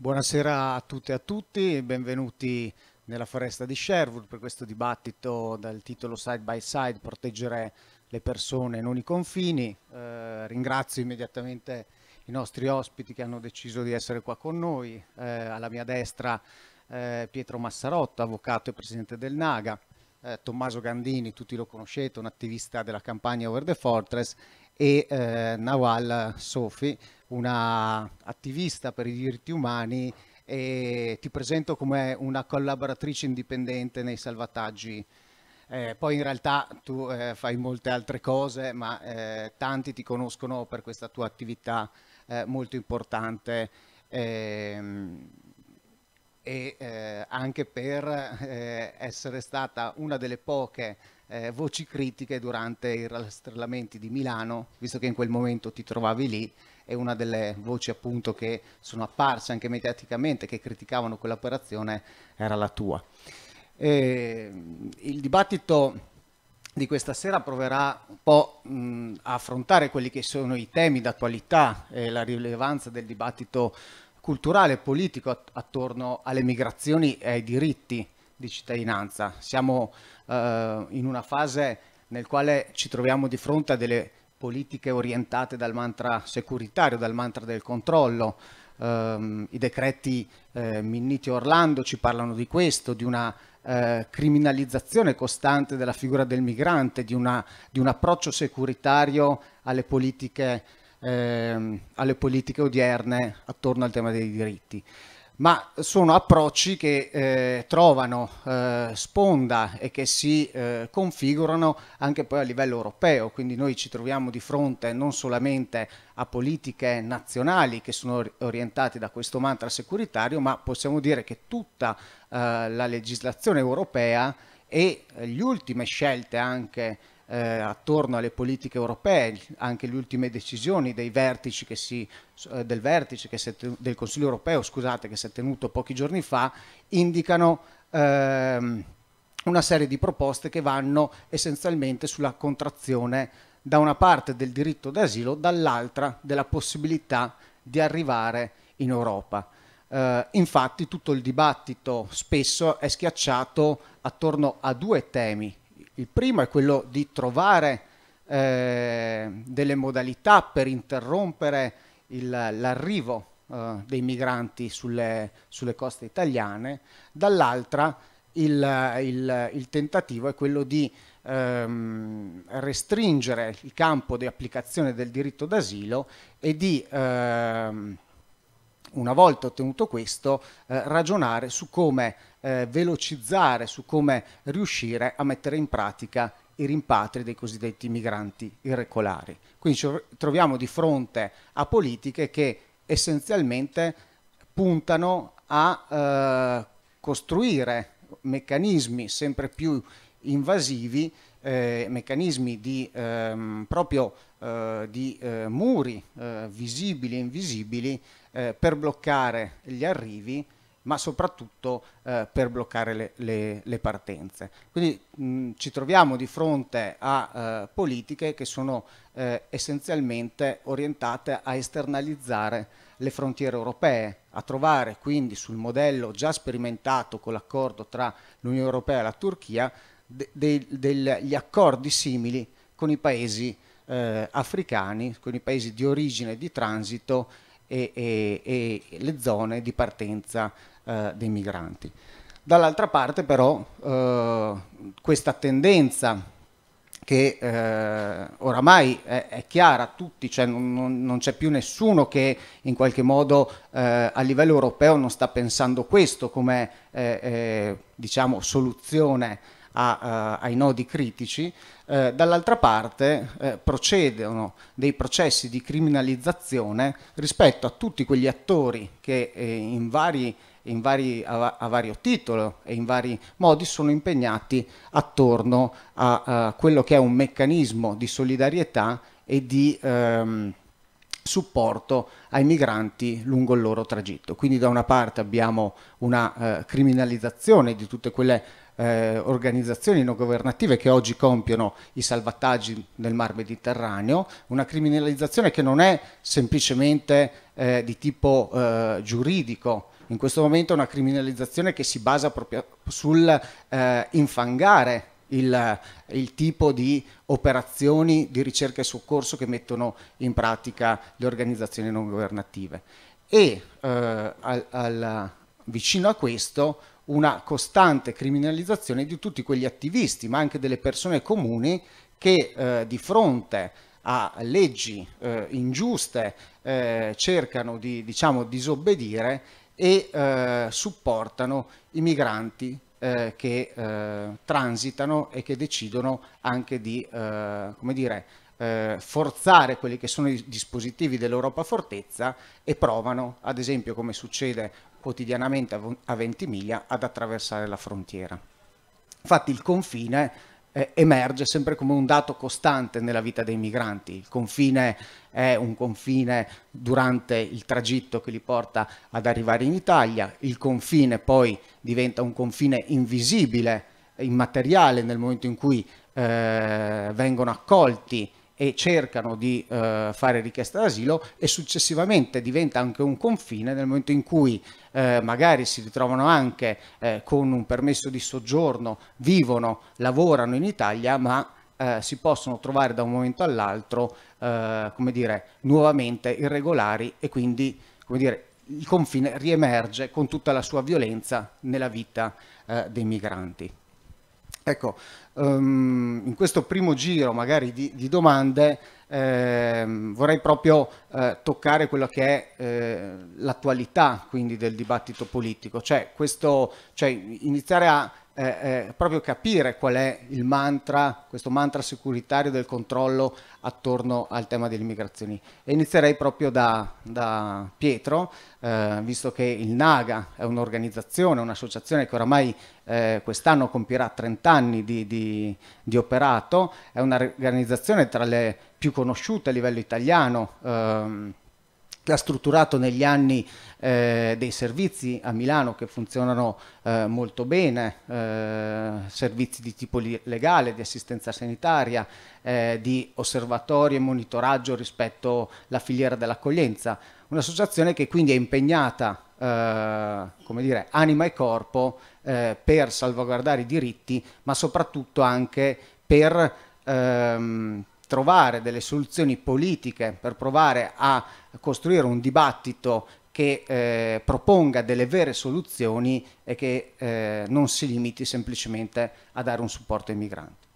Buonasera a tutte e a tutti, benvenuti nella foresta di Sherwood per questo dibattito dal titolo Side by Side, proteggere le persone non i confini. Eh, ringrazio immediatamente i nostri ospiti che hanno deciso di essere qua con noi. Eh, alla mia destra eh, Pietro Massarotto, avvocato e presidente del Naga, eh, Tommaso Gandini, tutti lo conoscete, un attivista della campagna Over the Fortress e eh, Nawal Sofi, una attivista per i diritti umani e ti presento come una collaboratrice indipendente nei salvataggi. Eh, poi in realtà tu eh, fai molte altre cose, ma eh, tanti ti conoscono per questa tua attività eh, molto importante ehm, e eh, anche per eh, essere stata una delle poche eh, voci critiche durante i rastrellamenti di Milano, visto che in quel momento ti trovavi lì, e una delle voci appunto che sono apparse anche mediaticamente, che criticavano quell'operazione, era la tua. E mm, il dibattito di questa sera proverà un po' mh, mm, a affrontare quelli che sono i temi d'attualità e la rilevanza del dibattito culturale e politico attorno alle migrazioni e ai diritti di cittadinanza. Siamo eh, in una fase nel quale ci troviamo di fronte a delle politiche orientate dal mantra securitario, dal mantra del controllo. Eh, I decreti eh, Minniti Orlando ci parlano di questo, di una eh, criminalizzazione costante della figura del migrante, di, una, di un approccio securitario alle politiche, ehm, alle politiche odierne attorno al tema dei diritti ma sono approcci che eh, trovano eh, sponda e che si eh, configurano anche poi a livello europeo, quindi noi ci troviamo di fronte non solamente a politiche nazionali che sono orientate da questo mantra securitario, ma possiamo dire che tutta eh, la legislazione europea e eh, le ultime scelte anche eh, attorno alle politiche europee, anche le ultime decisioni si, eh, del vertice tenuto, del Consiglio europeo, scusate, che si è tenuto pochi giorni fa, indicano ehm, una serie di proposte che vanno essenzialmente sulla contrazione da una parte del diritto d'asilo, dall'altra della possibilità di arrivare in Europa. Uh, infatti tutto il dibattito spesso è schiacciato attorno a due temi. Il primo è quello di trovare eh, delle modalità per interrompere l'arrivo eh, dei migranti sulle, sulle coste italiane, dall'altra il, il, il, tentativo è quello di ehm, restringere il campo di applicazione del diritto d'asilo e di ehm, una volta ottenuto questo, eh, ragionare su come eh, velocizzare, su come riuscire a mettere in pratica i rimpatri dei cosiddetti migranti irregolari. Quindi ci troviamo di fronte a politiche che essenzialmente puntano a eh, costruire meccanismi sempre più invasivi, eh, meccanismi di ehm, proprio eh, di eh, muri eh, visibili e invisibili per bloccare gli arrivi ma soprattutto eh, per bloccare le, le, le partenze. Quindi mh, ci troviamo di fronte a eh, politiche che sono eh, essenzialmente orientate a esternalizzare le frontiere europee, a trovare quindi sul modello già sperimentato con l'accordo tra l'Unione Europea e la Turchia de, de, degli accordi simili con i paesi europei eh, africani, con i paesi di origine e di transito e, e, e le zone di partenza eh, dei migranti. Dall'altra parte però eh, questa tendenza che eh, oramai è, è, chiara a tutti, cioè non, non, non c'è più nessuno che in qualche modo eh, a livello europeo non sta pensando questo come eh, eh diciamo, soluzione a, uh, ai nodi critici, eh, dall'altra parte eh, procedono dei processi di criminalizzazione rispetto a tutti quegli attori che eh, in vari, in vari, a, a, vario titolo e in vari modi sono impegnati attorno a, a eh, quello che è un meccanismo di solidarietà e di... Ehm, supporto ai migranti lungo il loro tragitto. Quindi da una parte abbiamo una eh, criminalizzazione di tutte quelle eh, organizzazioni non governative che oggi compiono i salvataggi nel Mar Mediterraneo, una criminalizzazione che non è semplicemente eh, di tipo eh, giuridico, in questo momento è una criminalizzazione che si basa proprio sul eh, infangare il, il, tipo di operazioni di ricerca e soccorso che mettono in pratica le organizzazioni non governative. E eh, al, al vicino a questo una costante criminalizzazione di tutti quegli attivisti, ma anche delle persone comuni che eh, di fronte a leggi eh, ingiuste eh, cercano di diciamo, disobbedire e eh, supportano i migranti eh, che eh, transitano e che decidono anche di, come dire, eh, forzare quelli che sono i dispositivi dell'Europa Fortezza e provano, ad esempio come succede quotidianamente a Ventimiglia, ad attraversare la frontiera. Infatti il confine eh, emerge sempre come un dato costante nella vita dei migranti. Il confine è un confine durante il tragitto che li porta ad arrivare in Italia, il confine poi diventa un confine invisibile, immateriale nel momento in cui eh, vengono accolti e cercano di eh, fare richiesta d'asilo e successivamente diventa anche un confine nel momento in cui eh, magari si ritrovano anche eh, con un permesso di soggiorno, vivono, lavorano in Italia, ma eh, si possono trovare da un momento all'altro, eh, come dire, nuovamente irregolari e quindi, come dire, il confine riemerge con tutta la sua violenza nella vita eh, dei migranti. Ecco, um, in questo primo giro magari di, di domande ehm, vorrei proprio eh, toccare quello che è eh, l'attualità quindi del dibattito politico, cioè, questo, cioè iniziare a eh, proprio capire qual è il mantra, questo mantra securitario del controllo attorno al tema delle immigrazioni. E inizierei proprio da, da Pietro, eh, visto che il Naga è un'organizzazione, un'associazione che oramai eh, quest'anno compirà 30 anni di, di, di operato, è un'organizzazione tra le più conosciute a livello italiano. Ehm, ha strutturato negli anni eh, dei servizi a Milano che funzionano eh, molto bene, eh, servizi di tipo legale, di assistenza sanitaria, eh, di osservatorio e monitoraggio rispetto alla filiera dell'accoglienza. Un'associazione che quindi è impegnata, eh, come dire, anima e corpo eh, per salvaguardare i diritti, ma soprattutto anche per ehm, trovare delle soluzioni politiche per provare a costruire un dibattito che eh, proponga delle vere soluzioni e che eh, non si limiti semplicemente a dare un supporto ai migranti.